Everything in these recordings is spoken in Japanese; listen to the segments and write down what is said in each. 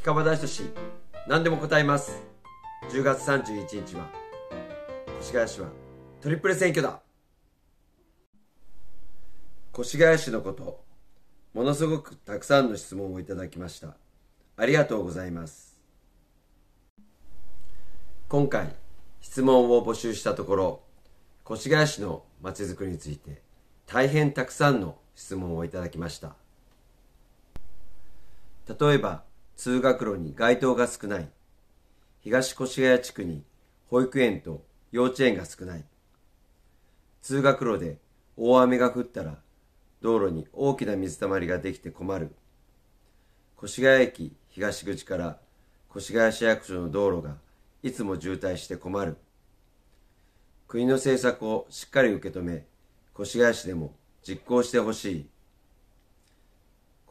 近場大何でも答えます10月31日は越谷市はトリプル選挙だ越谷市のことものすごくたくさんの質問をいただきましたありがとうございます今回質問を募集したところ越谷市のまちづくりについて大変たくさんの質問をいただきました例えば通学路に街灯が少ない。東越谷地区に保育園と幼稚園が少ない。通学路で大雨が降ったら道路に大きな水たまりができて困る。越谷駅東口から越谷市役所の道路がいつも渋滞して困る。国の政策をしっかり受け止め、越谷市でも実行してほしい。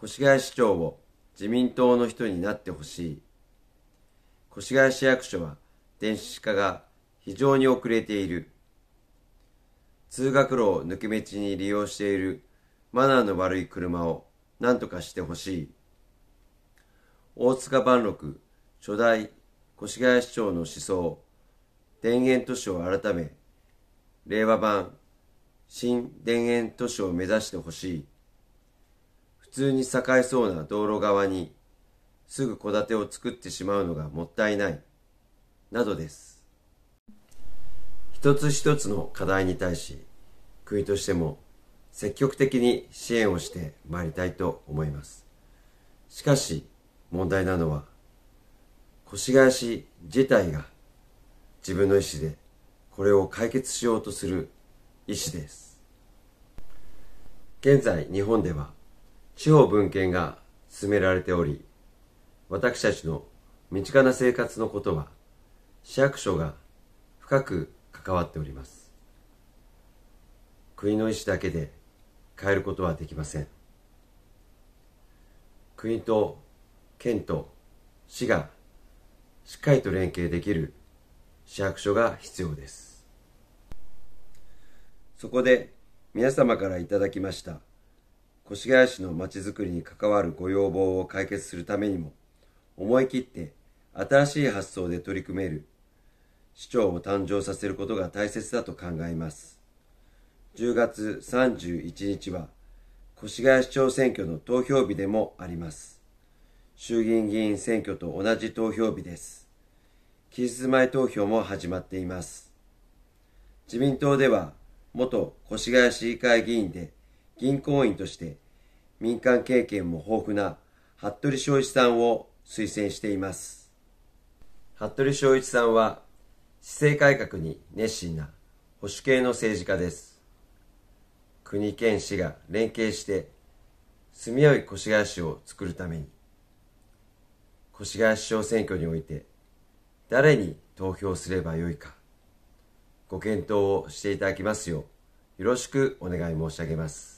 越谷市長を自民党の人になってほしい。越谷市役所は電子化が非常に遅れている。通学路を抜け道に利用しているマナーの悪い車を何とかしてほしい。大塚万六初代越谷市長の思想、田園都市を改め、令和版新田園都市を目指してほしい。通に栄えそうな道路側にすぐ戸建てを作ってしまうのがもったいないなどです一つ一つの課題に対し国としても積極的に支援をしてまいりたいと思いますしかし問題なのは越谷市自体が自分の意思でこれを解決しようとする意思です現在日本では地方文献が進められており、私たちの身近な生活のことは、市役所が深く関わっております。国の意思だけで変えることはできません。国と県と市がしっかりと連携できる市役所が必要です。そこで皆様からいただきました越谷市のまちづくりに関わるご要望を解決するためにも、思い切って新しい発想で取り組める市長を誕生させることが大切だと考えます。10月31日は、越谷市長選挙の投票日でもあります。衆議院議員選挙と同じ投票日です。期日前投票も始まっています。自民党では、元越谷市議会議員で銀行員として民間経験も豊富な服部正一さんを推薦しています。服部正一さんは、市政改革に熱心な保守系の政治家です。国県市が連携して、住みよい越谷市を作るために、越谷市長選挙において、誰に投票すればよいか、ご検討をしていただきますよう、よろしくお願い申し上げます。